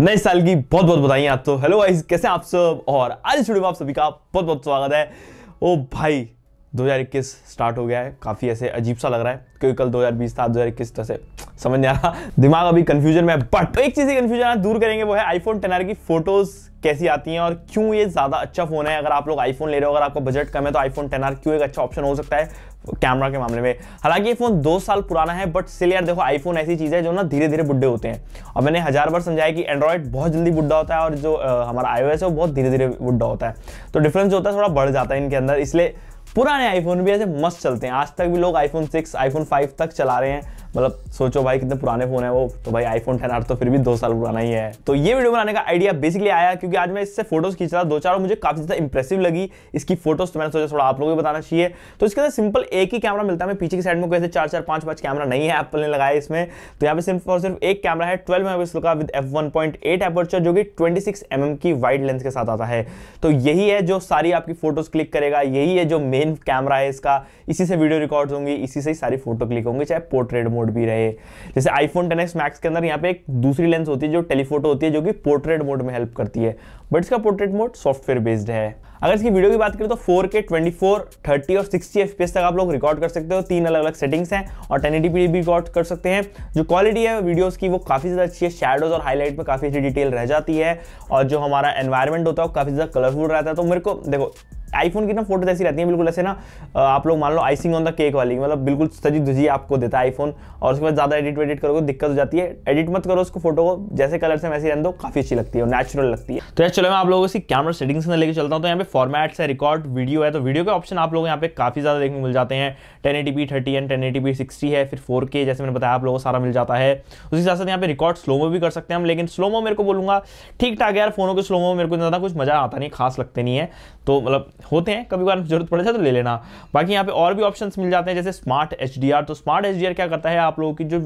नए साल की बहुत बहुत बधाई आप तो हेलो गाइस कैसे आप सब और आज वीडियो में आप सभी का बहुत बहुत स्वागत है ओ भाई 2021 स्टार्ट हो गया है काफ़ी ऐसे अजीब सा लग रहा है क्योंकि कल 2020 था 2021 हज़ार से समझ नहीं आ रहा दिमाग अभी कंफ्यूजन में है बट तो एक चीज की कंफ्यूजन दूर करेंगे वो है आईफोन टेन की फोटोज कैसी आती हैं और क्यों ये ज़्यादा अच्छा फ़ोन है अगर आप लोग आईफोन ले रहे हो अगर आपका बजट कम है तो आईफोन टेन क्यों एक अच्छा ऑप्शन हो सकता है कैमरा के मामले में हालांकि ये फ़ोन दो साल पुराना है बट सिल यार देखो आईफोन ऐसी चीज़ है जो ना धीरे धीरे बुढ़े होते हैं और मैंने हज़ार बार समझाया कि एंड्रॉयड बहुत जल्दी बुढ़ा होता है और जो हमारा आईओ है वो बहुत धीरे धीरे बुढ़ा होता है तो डिफरेंस जो होता है थोड़ा बढ़ जाता है इनके अंदर इसलिए पुराने आईफोन भी ऐसे मस्त चलते हैं आज तक भी लोग आईफोन सिक्स आईफोन फाइव तक चला रहे हैं मतलब सोचो भाई कितने पुराने फोन है वो तो भाई आईफोन टेन आर तो फिर भी दो साल पुराना ही है तो ये वीडियो बनाने का आइडिया बेसिकली आया क्योंकि आज मैं इससे फोटोज खींच रहा दो चार मुझे काफी ज्यादा इंप्रेसिव लगी इसकी फोटोज तो मैंने सोचा थोड़ा आप लोगों को बताना चाहिए तो इसके अंदर सिंपल एक ही कैमरा मिलता है मैं पीछे की साइड में कैसे चार चार पांच पांच कैमरा नहीं है एप्पल ने लगाया इसमें तो यहाँ पे सिर्फ और सिर्फ एक कैमरा है ट्वेल्व मेगा का with F one point eight जो कि ट्वेंटी सिक्स एम की वाइड लेंस के साथ आता है तो यही है जो सारी आपकी फोटोज क्लिक करेगा यही है जो मेन कैमरा है इसका इसी से वीडियो रिकॉर्ड होंगी इसी से ही सारी फोटो क्लिक होंगी चाहे पोर्ट्रेट मोड मोड भी रहे जैसे आईफोन टेन एक्स मैक्स के अंदर यहाँ पे एक दूसरी लेंस होती है जो टेलीफोटो होती है जो कि पोर्ट्रेट मोड में हेल्प करती है बट इसका पोर्ट्रेट मोड सॉफ्टवेयर बेस्ड है अगर इसकी वीडियो की बात करें तो 4K, 24, 30 और 60 FPS तक आप लोग रिकॉर्ड कर सकते हो तीन अलग अलग सेटिंग्स हैं और 1080p भी रिकॉर्ड कर सकते हैं जो क्वालिटी है वीडियोस की वो काफ़ी ज़्यादा अच्छी है शेडोज और हाईलाइट में काफ़ी अच्छी डिटेल रह जाती है और जो हमारा एनवायरनमेंट होता है वो काफ़ी ज़्यादा कलरफुल रहता है तो मेरे को देखो आईफोन की ना फोटोज ऐसी रहती हैं बिल्कुल ऐसे ना आप लोग मान लो आइसिंग ऑन द केक वाली मतलब बिल्कुल सजी दुजी आपको देता है आईफोन और उसके बाद ज़्यादा एडिट वेडिट करोगे दिक्कत हो जाती है एडिट मत करो उसको फोटो को जैसे कलर से वैसे रहने दो काफ़ी अच्छी लगती है नेचुरल लगती है तो यार चलो मैं आप लोगों से कैमरा सेटिंग्स में लेकर चलता हूँ तो यहाँ पे फॉर्मेट्स है रिकॉर्ड वीडियो है तो वीडियो के ऑप्शन आप लोग यहाँ पे काफ़ी ज़्यादा देखने मिल जाते हैं ten eighty P thirty and ten eighty P sixty है फिर फोर के जैसे मैंने बताया आप लोगों को सारा मिल जाता है उसी साथ साथ यहाँ पे रिकॉर्ड स्लोमो भी कर सकते हैं हम लेकिन स्लोमो मेरे को बोलूँगा ठीक ठाक यार फोनों के स्लोमो मेरे को ज़्यादा कुछ मज़ा आता नहीं खास लगते नहीं है तो मतलब होते हैं कभी बार जरूरत पड़े तो ले लेना बाकी यहाँ पे और भी ऑप्शन मिल जाते हैं जैसे स्मार्ट एच तो स्मार्ट एच क्या करता है आप लोगों की जो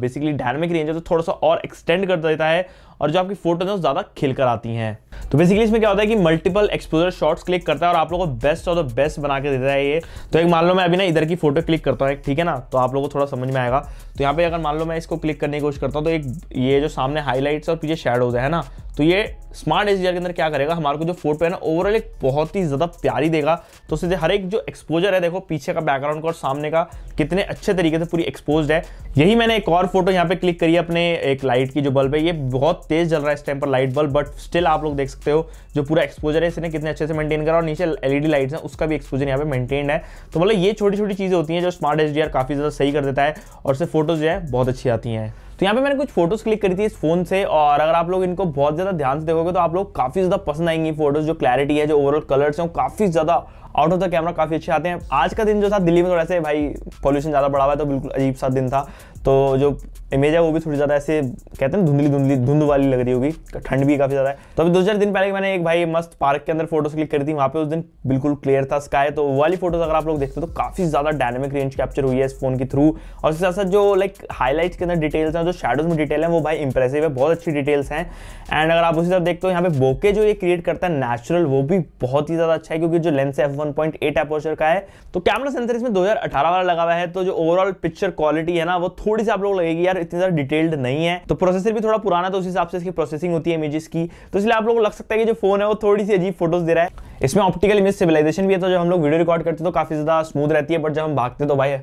बेसिकली डायनेमिक रेंज है तो थोड़ा सा और एक्सटेंड कर देता है और जो आपकी फोटोज हैं ज़्यादा खिल कर आती हैं तो बेसिकली इसमें क्या होता है कि मल्टीपल एक्सपोजर शॉट्स क्लिक करता है और आप लोगों को बेस्ट और द बेस्ट बना के देता है ये तो एक मान लो मैं अभी ना इधर की फोटो क्लिक करता हूँ ठीक है ना तो आप लोगों को थोड़ा समझ में आएगा तो यहाँ पे अगर मान लो मैं इसको क्लिक करने की कोशिश करता हूँ तो एक ये जो सामने हाईलाइट्स और पीछे शेडोज है ना तो ये स्मार्ट एच के अंदर क्या करेगा हमारे को जो फोटो है ना ओवरऑल एक बहुत ही ज़्यादा प्यारी देगा तो सीधे हर एक जो एक्सपोजर है देखो पीछे का बैकग्राउंड का और सामने का कितने अच्छे तरीके से पूरी एक्सपोज है यही मैंने एक और फोटो यहाँ पे क्लिक करी अपने एक लाइट की जो बल्ब है ये बहुत तेज जल रहा है इस टाइम पर लाइट बल्ब बट स्टिल आप लोग देख सकते हो जो पूरा एक्सपोजर है इसने कितने अच्छे से मेंटेन करा और नीचे एलईडी लाइट्स हैं उसका भी एक्सपोजर यहाँ पे मेंटेन है तो मतलब ये छोटी छोटी चीज़ें होती हैं जो स्मार्ट एच काफ़ी ज़्यादा सही कर देता है और उससे फोटोज जो है बहुत अच्छी आती हैं तो यहाँ पे मैंने कुछ फोटोज क्लिक करी थी इस फोन से और अगर आप लोग इनको बहुत ज्यादा ध्यान से देखोगे तो आप लोग काफी ज्यादा पसंद आएंगे फोटोज जो क्लैरिटी है जो ओवरऑल कलर्स हैं वो काफी ज्यादा आउट ऑफ द कैमरा काफ़ी अच्छे आते हैं आज का दिन जो था दिल्ली में थोड़ा तो ऐसे भाई पॉल्यूशन ज़्यादा बढ़ा हुआ है तो बिल्कुल अजीब सा दिन था तो जो इमेज है वो भी थोड़ी ज़्यादा ऐसे कहते हैं धुंधली धुंधली धुंध वाली लग रही होगी ठंड भी काफ़ी ज़्यादा है तो अभी दो चार दिन पहले मैंने एक भाई मस्त पार्क के अंदर फोटोज क्लिक करी थी वहाँ पे उस दिन बिल्कुल क्लियर था स्काई तो वो वाली फोटोज अगर आप लोग देखते तो काफ़ी ज़्यादा डायनेमिक रेंज कैप्चर हुई है इस फोन के थ्रू और उसके साथ साथ जो लाइक हाईलाइट्स के अंदर डिटेल्स हैं जो शेडोज में डिटेल है वो भाई इंप्रेसिव है बहुत अच्छी डिटेल्स हैं एंड अगर आप उसी तरफ देखते हो यहाँ पे बोके जो ये क्रिएट करता है नेचुरल वो भी बहुत ही ज़्यादा अच्छा है क्योंकि जो लेंस है एफ 1.8 एपोचर का है तो कैमरा सेंसर इसमें 2018 वाला लगा हुआ है तो जो ओवरऑल पिक्चर क्वालिटी है ना वो थोड़ी सी आप लोग लगेगी यार इतनी ज़्यादा डिटेल्ड नहीं है तो प्रोसेसर भी थोड़ा पुराना तो उस हिसाब से इसकी प्रोसेसिंग होती है इमेजेस की तो इसलिए आप लोग लग सकता है कि जो फोन है वो थोड़ी सी अजीब फोटोज दे रहा है इसमें ऑप्टिकल इमेज सिविलाइजेशन भी है तो जब हम लोग वीडियो रिकॉर्ड करते हैं तो काफी ज्यादा स्मूथ रहती है बट जब हम भागते तो भाई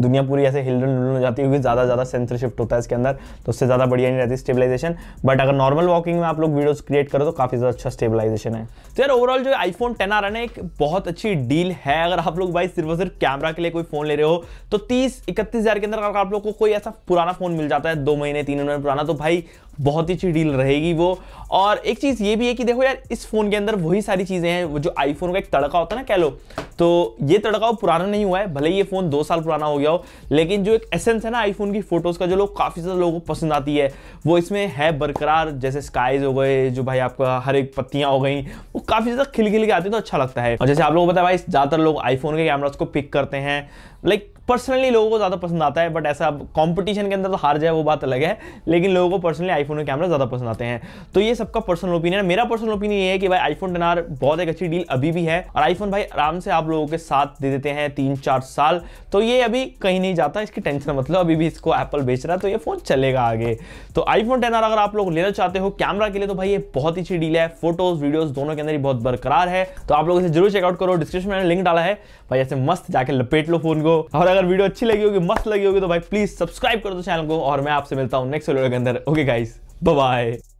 दुनिया पूरी ऐसे हिल डुल हो जाती है क्योंकि ज़्यादा ज़्यादा सेंसर शिफ्ट होता है इसके अंदर तो उससे ज़्यादा बढ़िया नहीं रहती स्टेबलाइजेशन बट अगर नॉर्मल वॉकिंग में आप लोग वीडियोस क्रिएट करो तो काफ़ी ज़्यादा अच्छा स्टेबलाइजेशन है तो यार ओवरऑल जो आईफोन टेन आर रहा एक बहुत अच्छी डील है अगर आप लोग भाई सिर्फ और सिर्फ कैमरा के लिए कोई फोन ले रहे हो तो तीस इकतीस के अंदर अगर आप लोग को कोई ऐसा पुराना फोन मिल जाता है दो महीने तीन महीने पुराना तो भाई बहुत ही अच्छी डील रहेगी वो और एक चीज़ ये भी है कि देखो यार इस फ़ोन के अंदर वही सारी चीज़ें हैं जो आईफोन का एक तड़का होता है ना कह लो तो ये तड़का वो पुराना नहीं हुआ है भले ही ये फ़ोन दो साल पुराना हो गया हो लेकिन जो एक एसेंस है ना आईफोन की फ़ोटोज़ का जो लोग काफ़ी ज़्यादा लोगों को पसंद आती है वो इसमें है बरकरार जैसे स्काइज हो गए जो भाई आपका हर एक पत्तियाँ हो गई वो काफ़ी ज़्यादा खिल खिल के आती है तो अच्छा लगता है और जैसे आप लोगों को पता है भाई ज़्यादातर लोग आईफोन के कैमराज को पिक करते हैं लाइक पर्सनली लोगों को ज़्यादा पसंद आता है बट ऐसा अब कॉम्पिटिशन के अंदर तो हार जाए वो बात अलग है लेकिन लोगों को पर्सनली आईफोन के कैमरा ज़्यादा पसंद आते हैं तो ये सबका पर्सनल ओपिनियन है मेरा पर्सनल ओपिनियन ये है कि भाई आईफोन टेन बहुत एक अच्छी डील अभी भी है और आईफोन भाई आराम से आप लोगों के साथ दे देते हैं तीन चार साल तो ये अभी कहीं नहीं जाता इसकी टेंशन मतलब अभी भी इसको एप्पल बेच रहा है तो ये फ़ोन चलेगा आगे तो आईफोन टेन अगर आप लोग लेना चाहते हो कैमरा के लिए तो भाई ये बहुत अच्छी डील है फोटोज वीडियोज दोनों के अंदर ही बहुत बरकरार है तो आप लोग इसे जरूर चेकआउट करो डिस्क्रिप्शन में लिंक डाला है भाई ऐसे मस्त जाके लपेट लो फोन को और अगर वीडियो अच्छी लगी होगी मस्त लगी होगी तो भाई प्लीज सब्सक्राइब कर दो चैनल को और मैं आपसे मिलता हूँ नेक्स्ट वीडियो के अंदर ओके गाइस बाय